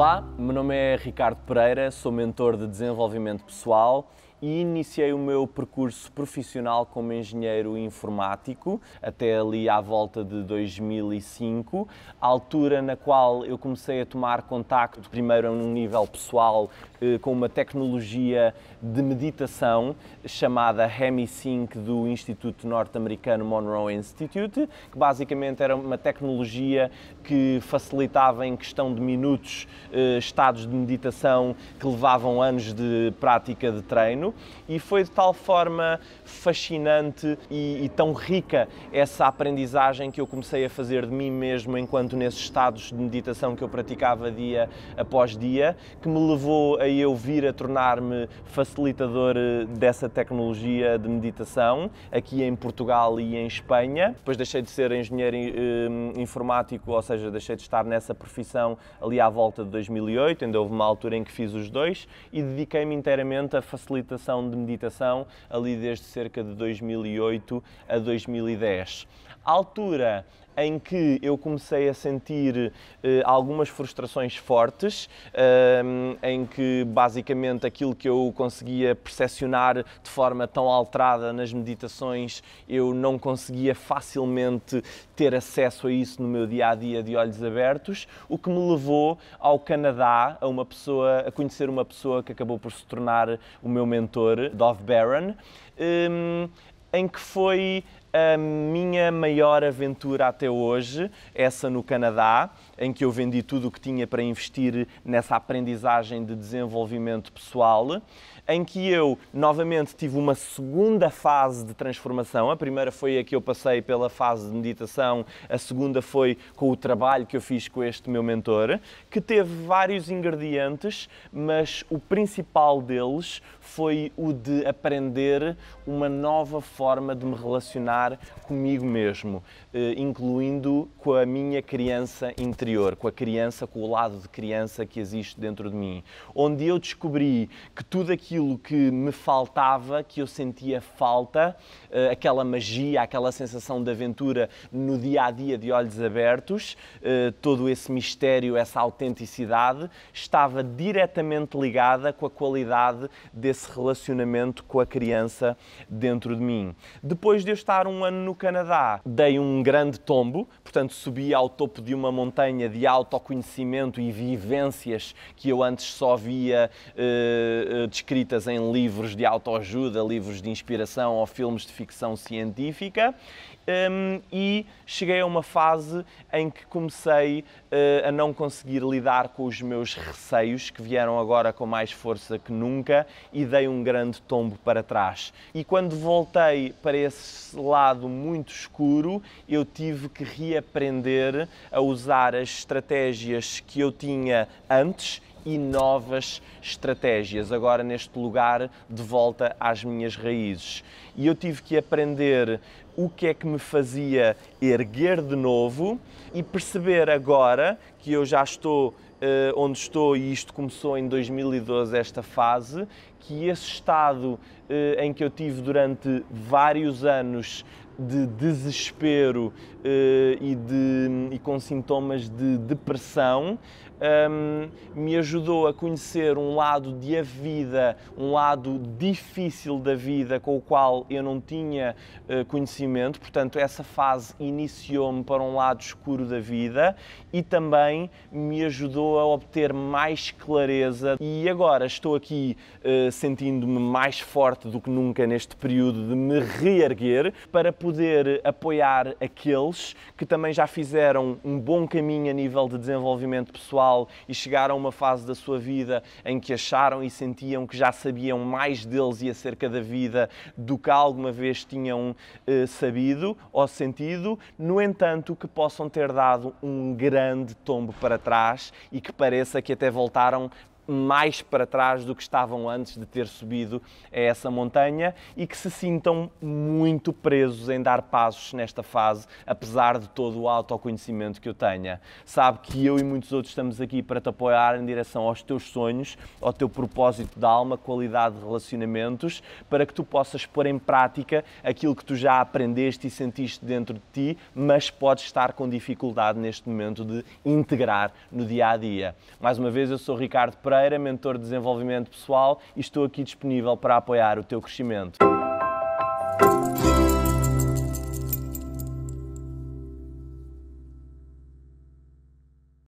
Olá, meu nome é Ricardo Pereira, sou mentor de desenvolvimento pessoal e iniciei o meu percurso profissional como engenheiro informático, até ali à volta de 2005, altura na qual eu comecei a tomar contacto, primeiro a um nível pessoal, eh, com uma tecnologia de meditação chamada HemiSync do Instituto Norte-Americano Monroe Institute, que basicamente era uma tecnologia que facilitava em questão de minutos eh, estados de meditação que levavam anos de prática de treino e foi de tal forma fascinante e, e tão rica essa aprendizagem que eu comecei a fazer de mim mesmo enquanto nesses estados de meditação que eu praticava dia após dia, que me levou a eu vir a tornar-me facilitador eh, dessa tecnologia de meditação aqui em Portugal e em Espanha. Depois deixei de ser engenheiro eh, informático, ou seja, deixei de estar nessa profissão ali à volta de 2008, ainda houve uma altura em que fiz os dois e dediquei-me inteiramente à facilitação sessão de meditação ali desde cerca de 2008 a 2010. A altura em que eu comecei a sentir eh, algumas frustrações fortes, eh, em que basicamente aquilo que eu conseguia percepcionar de forma tão alterada nas meditações, eu não conseguia facilmente ter acesso a isso no meu dia a dia de olhos abertos, o que me levou ao Canadá a uma pessoa a conhecer uma pessoa que acabou por se tornar o meu mentor, Dove Barron. Eh, em que foi a minha maior aventura até hoje, essa no Canadá em que eu vendi tudo o que tinha para investir nessa aprendizagem de desenvolvimento pessoal, em que eu novamente tive uma segunda fase de transformação. A primeira foi a que eu passei pela fase de meditação, a segunda foi com o trabalho que eu fiz com este meu mentor, que teve vários ingredientes, mas o principal deles foi o de aprender uma nova forma de me relacionar comigo mesmo, eh, incluindo com a minha criança interior interior, com a criança, com o lado de criança que existe dentro de mim, onde eu descobri que tudo aquilo que me faltava, que eu sentia falta, eh, aquela magia, aquela sensação de aventura no dia a dia de olhos abertos, eh, todo esse mistério, essa autenticidade, estava diretamente ligada com a qualidade desse relacionamento com a criança dentro de mim. Depois de eu estar um ano no Canadá, dei um grande tombo, portanto subi ao topo de uma montanha de autoconhecimento e vivências que eu antes só via eh, eh, descritas em livros de autoajuda, livros de inspiração ou filmes de ficção científica. Um, e cheguei a uma fase em que comecei uh, a não conseguir lidar com os meus receios, que vieram agora com mais força que nunca, e dei um grande tombo para trás. E quando voltei para esse lado muito escuro, eu tive que reaprender a usar as estratégias que eu tinha antes e novas estratégias, agora neste lugar de volta às minhas raízes. E eu tive que aprender o que é que me fazia erguer de novo e perceber agora que eu já estou Uh, onde estou, e isto começou em 2012, esta fase, que esse estado uh, em que eu tive durante vários anos de desespero eh, e, de, e com sintomas de depressão, um, ehm, me ajudou a conhecer um lado de a vida, um lado difícil da vida com o qual eu não tinha uh, conhecimento, portanto, essa fase iniciou-me para um lado escuro da vida e também me ajudou a obter mais clareza. E agora estou aqui uh, sentindo-me mais forte do que nunca neste período de me reerguer para poder poder apoiar aqueles que também já fizeram um bom caminho a nível de desenvolvimento pessoal e chegaram a uma fase da sua vida em que acharam e sentiam que já sabiam mais deles e acerca da vida do que alguma vez tinham eh, sabido ou sentido, no entanto, que possam ter dado um grande tombo para trás e que pareça que até voltaram mais para trás do que estavam antes de ter subido a essa montanha e que se sintam muito presos em dar passos nesta fase, apesar de todo o autoconhecimento que eu tenha. Sabe que eu e muitos outros estamos aqui para te apoiar em direção aos teus sonhos, ao teu propósito da alma, qualidade de relacionamentos, para que tu possas pôr em prática aquilo que tu já aprendeste e sentiste dentro de ti, mas podes estar com dificuldade neste momento de integrar no dia a dia. Mais uma vez, eu sou Ricardo Pereira Ferreira, mentor de desenvolvimento pessoal, e estou aqui disponível para apoiar o teu crescimento.